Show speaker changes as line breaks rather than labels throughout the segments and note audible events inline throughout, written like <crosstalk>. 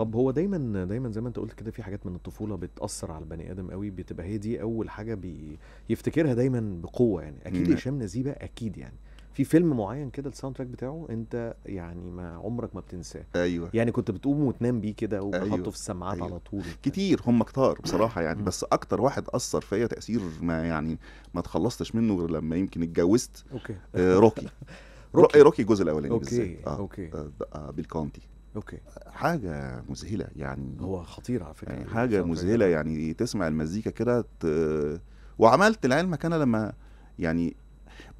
طب هو دايما دايما زي ما انت قلت كده في حاجات من الطفوله بتاثر على البني ادم قوي بتبقى هي دي اول حاجه بيفتكرها دايما بقوه يعني اكيد هشام نزيبه اكيد يعني في فيلم معين كده الساوند تراك بتاعه انت يعني ما عمرك ما بتنساه
ايوه يعني كنت بتقوم وتنام بيه كده وتحطه أيوة. في السماعات أيوة. على طول كتير هم كتار بصراحه يعني بس اكتر واحد اثر فيا تاثير ما يعني ما تخلصتش منه غير لما يمكن اتجوزت اوكي آه روكي <laughs> روكي روكي الجزء الاولاني بالذات اه اوكي آه, آه اوكي حاجه مذهله يعني هو خطير على فكره يعني حاجه مذهله يعني تسمع المزيكا كده ت... وعملت لعلمك انا لما يعني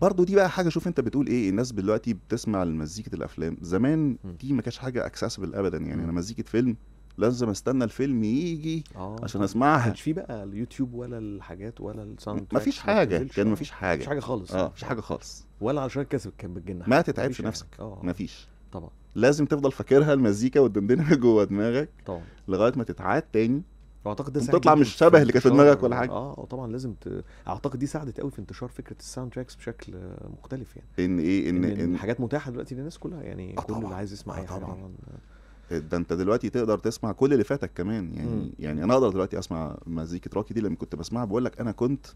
برضه دي بقى حاجه شوف انت بتقول ايه الناس دلوقتي بتسمع مزيكه الافلام زمان دي ما كانتش حاجه اكسسبل ابدا يعني انا مزيكه فيلم لازم استنى الفيلم يجي آه. عشان اسمعها مش في بقى اليوتيوب ولا الحاجات ولا الساوند فيش حاجه كان فيش حاجه مفيش حاجه خالص اه مفيش حاجه خالص ولا عشان كسب كان بتجنح ما تتعبش يعني. نفسك آه. ما فيش طبعا لازم تفضل فاكرها المزيكا والدندنه جوه دماغك طبعا لغايه ما تتعاد تاني واعتقد ده تطلع مش شبه اللي كانت في دماغك ولا حاجه
آه،, اه طبعا لازم ت... اعتقد دي ساعدت قوي في انتشار فكره الساوند تراكس بشكل مختلف يعني
ان ايه ان ان, إن حاجات
متاحه دلوقتي للناس كلها يعني آه كل اللي عايز يسمع آه طبعا طبعا
ده انت دلوقتي تقدر تسمع كل اللي فاتك كمان يعني م. يعني انا اقدر دلوقتي اسمع مزيكه راكي دي لما كنت بسمعها بقول لك انا كنت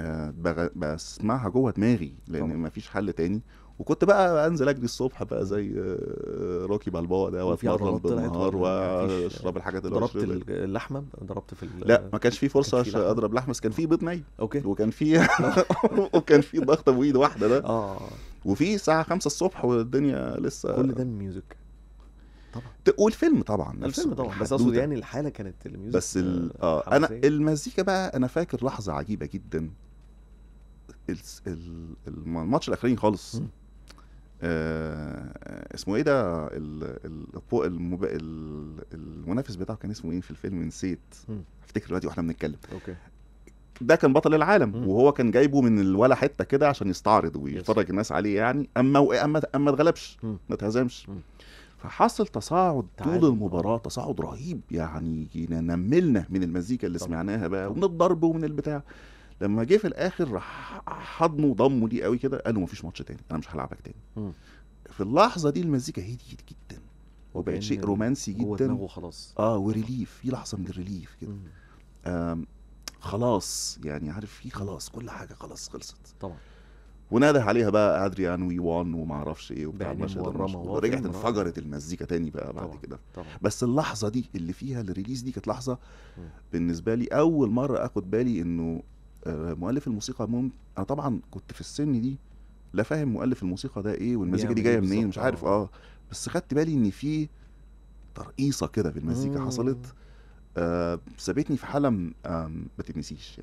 آه، بسمعها جوه دماغي لان مفيش حل تاني وكنت بقى انزل اجري الصبح بقى زي آه، روكي بالبوا ده واتمرن بالنهار يعني واشرب الحاجات اللي ضربت اللحمه ضربت في لا ما كانش في فرصه كانش اضرب لحمه بس كان في بيض ني اوكي وكان في <laughs> <laughs> وكان في ضغط بايد واحده ده اه وفي الساعه 5 الصبح والدنيا لسه كل ده ميوزك طبعا والفيلم طبعا الفيلم طبعا بس اقصد يعني
الحاله كانت الميوزك بس اه انا
المزيكا بقى انا فاكر لحظه عجيبه جدا الماتش الاخراني خالص آه اسمه ايه ده المنافس بتاعه كان اسمه ايه في الفيلم نسيت افتكر دلوقتي واحنا بنتكلم اوكي ده كان بطل العالم مم. وهو كان جايبه من ولا حته كده عشان يستعرض ويفرج الناس عليه يعني اما و... اما اما اتغلبش ما اتهزمش فحصل تصاعد طول المباراه تصاعد رهيب يعني نملنا من المزيكا اللي طبعا. سمعناها بقى ومن الضرب ومن البتاع لما جه في الاخر راح حضنه وضمه ليه قوي كده قال له مفيش ماتش تاني انا مش هلعبك تاني في اللحظه دي المزيكا هديت جدا وبقت شيء رومانسي جدا هو خلاص اه وريليف في لحظه من الريليف كده خلاص يعني عارف في خلاص كل حاجه خلاص خلصت طبعا ونادى عليها بقى ادريان وان وما اعرفش ايه وبتاع المشهد رجعت انفجرت المزيكا تاني بقى بعد طبعًا كده طبعًا بس اللحظه دي اللي فيها الريليز دي كانت لحظه بالنسبه لي اول مره اخد بالي انه مؤلف الموسيقى مم... انا طبعا كنت في السن دي لا فاهم مؤلف الموسيقى ده ايه والمزيكا دي جايه إيه منين مش عارف آه. اه بس خدت بالي ان في ترقيصه كده في المزيكا حصلت آه سابتني في حاله ما تتنسيش يعني